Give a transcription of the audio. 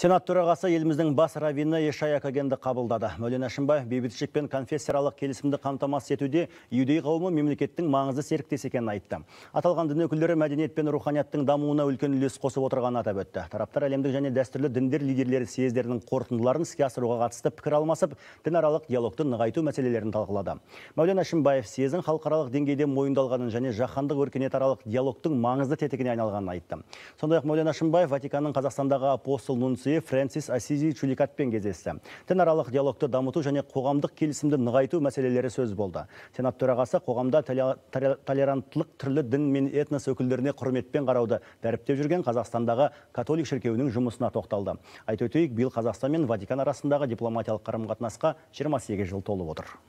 Сенат төрағасы еліміздің бас равині Ешай Акагенді қабылдады. Мәулен Әшімбаев бейбітшілік пен конфессиялық келісімді қамтамасыз етуде юдей қауымы мемлекеттің маңызды серіктесі екенін айтты. Аталған дін өкілдері мәдениет пен руханияттың дамуына үлкен үлес қосып отырғанын атап өтті. Тараптар әлемдік және дәстүрлі діндер лидерлері съездерінің қорытындыларын іске асыруға қатысты пікір алмасып, дінаралық диалогты нығайту мәселелерін талқылады. Мәулен Әшімбаев съездің халықаралық деңгейде мойындалғанын және жаһандық өркениетаралық диалогтың маңызды тетігіне айналғанын айтты. Сондай ақ Мәулен Әшімбаев Ватиканның Қазақстандағы апостол Френсис Фрэнсис Асизи Чуликатпен кездесті. аралық диалогты дамыту және қоғамдық келісімді нығайту мәселелері сөз болды. Сенат төрағасы қоғамда толеранттылық түрлі дін мен этнос өкілдеріне құрметпен қарауды дәріптеп жүрген Қазақстандағы католик шіркеуінің жұмысына тоқталды. Айта өтейік, Қазақстан мен Ватикан арасындағы дипломатиялық қарым-қатынасқа 28 жыл толып отыр.